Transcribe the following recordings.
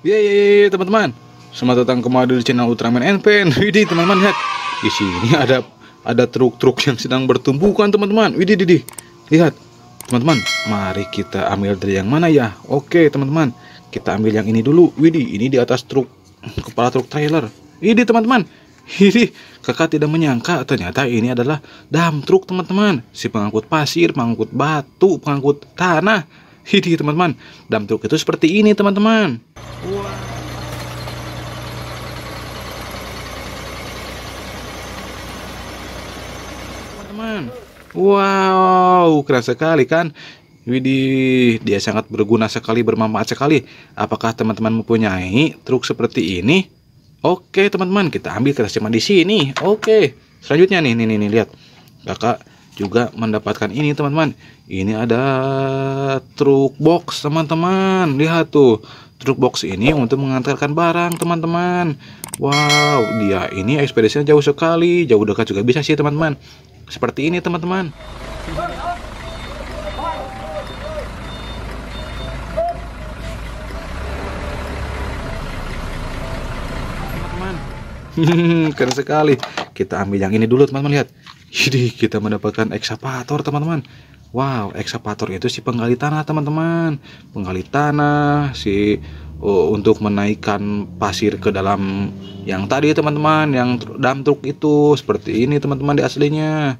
Yeay iya, iya, iya, teman-teman Selamat datang kembali di channel Ultraman NPN Widih teman-teman lihat Di sini ada ada truk-truk yang sedang bertumbukan teman-teman Widih didih Lihat teman-teman Mari kita ambil dari yang mana ya Oke teman-teman Kita ambil yang ini dulu Widih ini di atas truk Kepala truk trailer Widih teman-teman Ini kakak tidak menyangka ternyata ini adalah dam truk teman-teman. Si pengangkut pasir, pengangkut batu, pengangkut tanah. Hidi teman-teman, dam truk itu seperti ini teman-teman. Teman-teman, wow, keren sekali kan? Widih, dia sangat berguna sekali, bermanfaat sekali. Apakah teman-teman mempunyai truk seperti ini? Oke, teman-teman, kita ambil kertas cuma di sini. Oke, selanjutnya nih, nih, nih, nih lihat. Kakak juga mendapatkan ini teman-teman ini ada truk box teman-teman lihat tuh truk box ini untuk mengantarkan barang teman-teman wow dia ini ekspedisinya jauh sekali jauh dekat juga bisa sih teman-teman seperti ini teman-teman keren sekali kita ambil yang ini dulu teman-teman lihat jadi kita mendapatkan eksapator teman-teman. Wow, eksapator itu si penggali tanah teman-teman. Penggali tanah si uh, untuk menaikkan pasir ke dalam yang tadi teman-teman, yang dam truk itu seperti ini teman-teman di aslinya.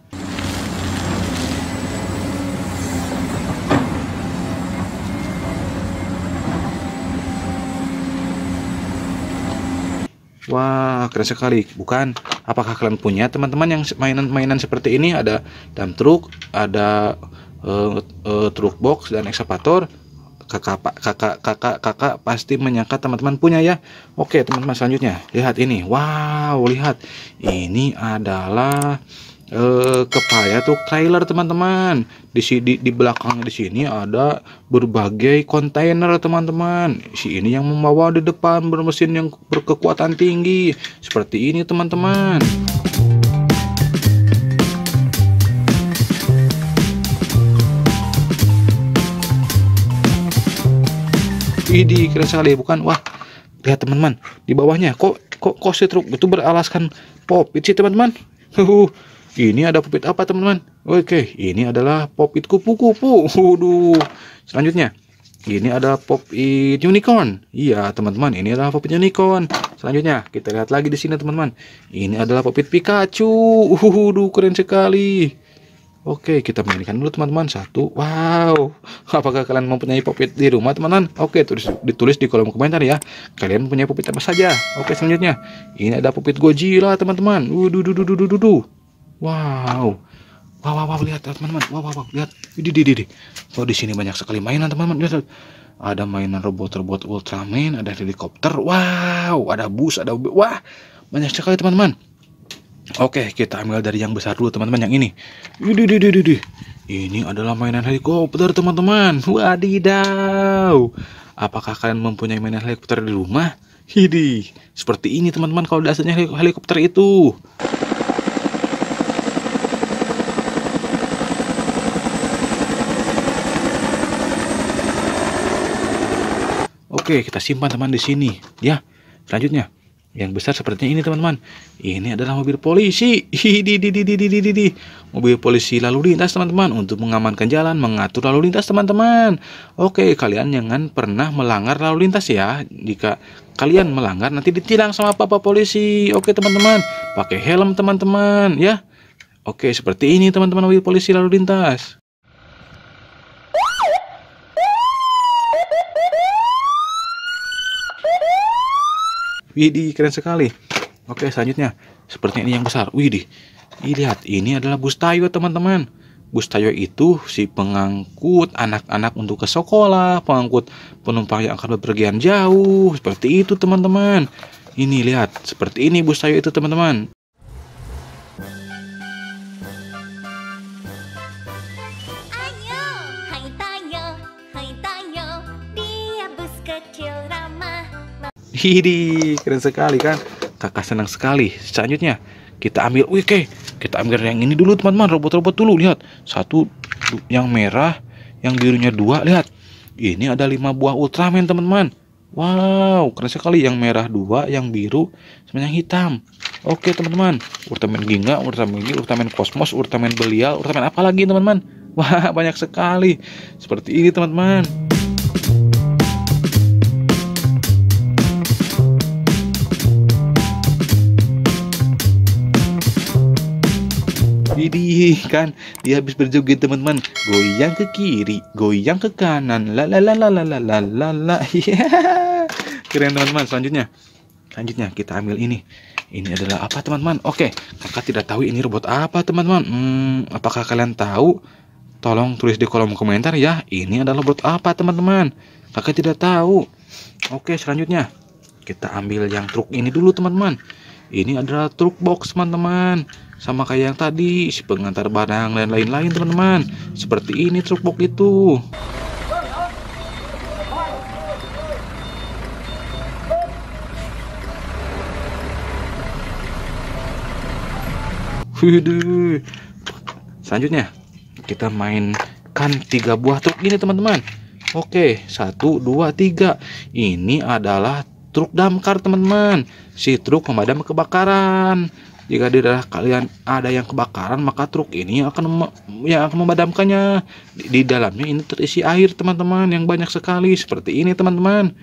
Wah, keren sekali. Bukan. Apakah kalian punya teman-teman yang mainan-mainan seperti ini? Ada dump truck, ada uh, uh, truck box dan ekskavator. Kakak, kakak, kakak, kakak pasti menyangka teman-teman punya ya. Oke, teman-teman selanjutnya lihat ini. Wow, lihat ini adalah eh, kepaya tuh trailer teman-teman. Di, di di belakang di sini ada berbagai kontainer teman-teman. Si ini yang membawa di depan bermesin yang berkekuatan tinggi seperti ini teman-teman. Idi keren sekali bukan wah lihat teman-teman di bawahnya kok kok kok si truk itu beralaskan pop itu teman-teman Ini ada popit apa teman-teman? Oke, ini adalah popit kupu-kupu. Waduh. Selanjutnya, ini ada popit unicorn. Iya, teman-teman, ini adalah popit unicorn. Selanjutnya, kita lihat lagi di sini, teman-teman. Ini adalah popit Pikachu. Waduh, keren sekali. Oke, kita mainkan dulu teman-teman. Satu, wow. Apakah kalian mempunyai popit di rumah teman-teman? Oke, tulis, ditulis di kolom komentar ya. Kalian punya popit apa saja? Oke, selanjutnya. Ini ada popit Godzilla teman-teman. Wududududududu. Wow. Wow, wow, wow, lihat teman-teman. Wow, wow, wow, lihat. Di di di. Oh, di sini banyak sekali mainan teman-teman. Lihat, lihat. Ada mainan robot-robot Ultraman, ada helikopter. Wow, ada bus, ada wah, banyak sekali teman-teman. Oke, kita ambil dari yang besar dulu teman-teman yang ini. Di di di di. Ini adalah mainan helikopter teman-teman. Wadidaw. Apakah kalian mempunyai mainan helikopter di rumah? Hidi, seperti ini teman-teman kalau dasarnya helikopter itu. Oke, kita simpan teman di sini. Ya, selanjutnya. Yang besar sepertinya ini teman-teman. Ini adalah mobil polisi. di Mobil polisi lalu lintas teman-teman untuk mengamankan jalan, mengatur lalu lintas teman-teman. Oke, kalian jangan pernah melanggar lalu lintas ya. Jika kalian melanggar nanti ditilang sama papa polisi. Oke teman-teman, pakai helm teman-teman ya. Oke, seperti ini teman-teman mobil polisi lalu lintas. Widih, keren sekali. Oke, selanjutnya. Seperti ini yang besar. Widih. lihat, ini adalah bus Tayo, teman-teman. Bus Tayo itu si pengangkut anak-anak untuk ke sekolah, pengangkut penumpang yang akan berpergian jauh, seperti itu teman-teman. Ini lihat, seperti ini bus Tayo itu teman-teman. Hidi, keren sekali kan? Kakak senang sekali. Selanjutnya kita ambil, oke, okay. kita ambil yang ini dulu teman-teman, robot-robot dulu lihat. Satu yang merah, yang birunya dua, lihat. Ini ada lima buah Ultraman teman-teman. Wow, keren sekali. Yang merah dua, yang biru, sama hitam. Oke teman-teman, Ultraman Ginga, Ultraman Gigi, Ultraman Cosmos, Ultraman Belial, Ultraman apa lagi teman-teman? Wah, banyak sekali. Seperti ini teman-teman. Widih kan dia habis berjoget teman-teman goyang ke kiri goyang ke kanan la la la la la la la la la iya. keren teman-teman selanjutnya selanjutnya kita ambil ini ini adalah apa teman-teman oke kakak tidak tahu ini robot apa teman-teman hmm, apakah kalian tahu tolong tulis di kolom komentar ya ini adalah robot apa teman-teman kakak tidak tahu oke selanjutnya kita ambil yang truk ini dulu teman-teman ini adalah truk box teman-teman Sama kayak yang tadi si pengantar barang dan lain-lain teman-teman Seperti ini truk box itu Selanjutnya kita mainkan tiga buah truk ini teman-teman. Oke, satu, dua, tiga. Ini adalah truk damkar teman-teman si truk pemadam kebakaran jika di daerah kalian ada yang kebakaran maka truk ini akan yang akan memadamkannya di, di dalamnya ini terisi air teman-teman yang banyak sekali seperti ini teman-teman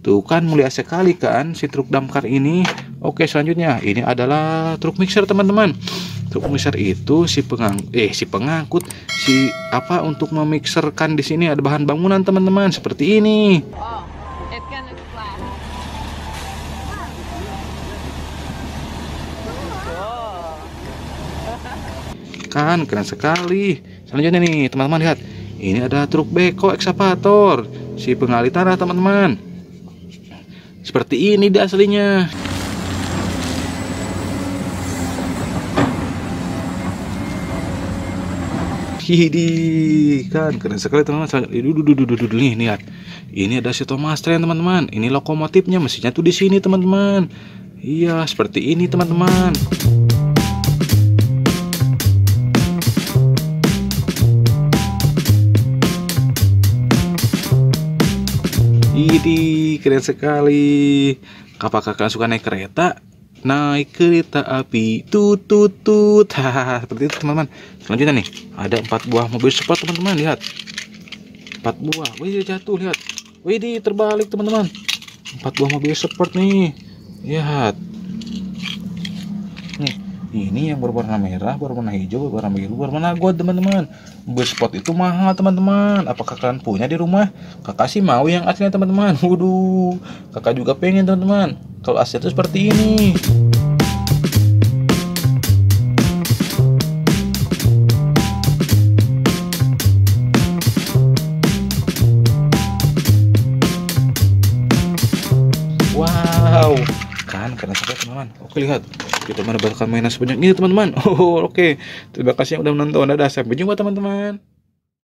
Tuh kan mulia sekali kan si truk damkar ini Oke selanjutnya ini adalah truk mixer teman-teman truk mixer itu si pengang eh si pengangkut si apa untuk memixerkan di sini ada bahan bangunan teman-teman seperti ini oh, kan keren sekali selanjutnya nih teman-teman lihat ini ada truk beko ekskavator si pengali tanah teman-teman seperti ini dia aslinya Hihihi, kan keren sekali teman-teman. Nih lihat. Ini ada si Thomas Train teman-teman. Ini lokomotifnya mesinnya tuh di sini teman-teman. Iya, seperti ini teman-teman. Ini keren sekali. Apakah kalian suka naik kereta? naik kereta api tut tut tut seperti itu teman-teman selanjutnya nih ada empat buah mobil sport teman-teman lihat empat buah wih dia jatuh lihat wih dia terbalik teman-teman empat buah mobil sport nih lihat ini yang berwarna merah, berwarna hijau, berwarna biru, berwarna gold teman-teman. Bespot itu mahal teman-teman. Apakah kalian punya di rumah? Kakak sih mau yang aslinya teman-teman. Waduh, kakak juga pengen teman-teman. Kalau asli itu seperti ini. Wow, kan keren sekali teman-teman. Oke lihat gitu bakal mainan sebanyak ini teman-teman oh, oke okay. terima kasih yang udah menonton dadah sampai jumpa teman-teman